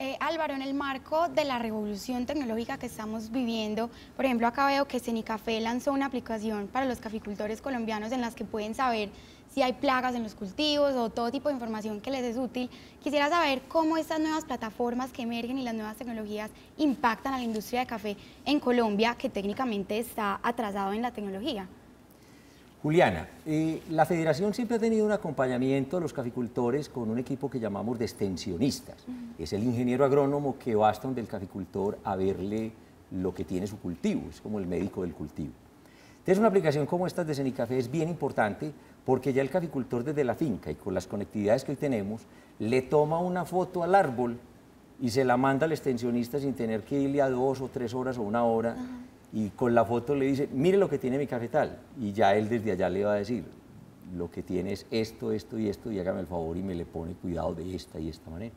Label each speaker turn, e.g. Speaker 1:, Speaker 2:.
Speaker 1: Eh, Álvaro, en el marco de la revolución tecnológica que estamos viviendo, por ejemplo, acá veo que Cenicafé lanzó una aplicación para los caficultores colombianos en las que pueden saber si hay plagas en los cultivos o todo tipo de información que les es útil. Quisiera saber cómo estas nuevas plataformas que emergen y las nuevas tecnologías impactan a la industria de café en Colombia, que técnicamente está atrasado en la tecnología.
Speaker 2: Juliana, eh, la federación siempre ha tenido un acompañamiento a los caficultores con un equipo que llamamos de extensionistas es el ingeniero agrónomo que va hasta donde el caficultor a verle lo que tiene su cultivo, es como el médico del cultivo. Entonces una aplicación como esta de Cenicafé es bien importante porque ya el caficultor desde la finca y con las conectividades que hoy tenemos, le toma una foto al árbol y se la manda al extensionista sin tener que irle a dos o tres horas o una hora y con la foto le dice, mire lo que tiene mi cafetal y ya él desde allá le va a decir, lo que tiene es esto, esto y esto y hágame el favor y me le pone cuidado de esta y esta manera.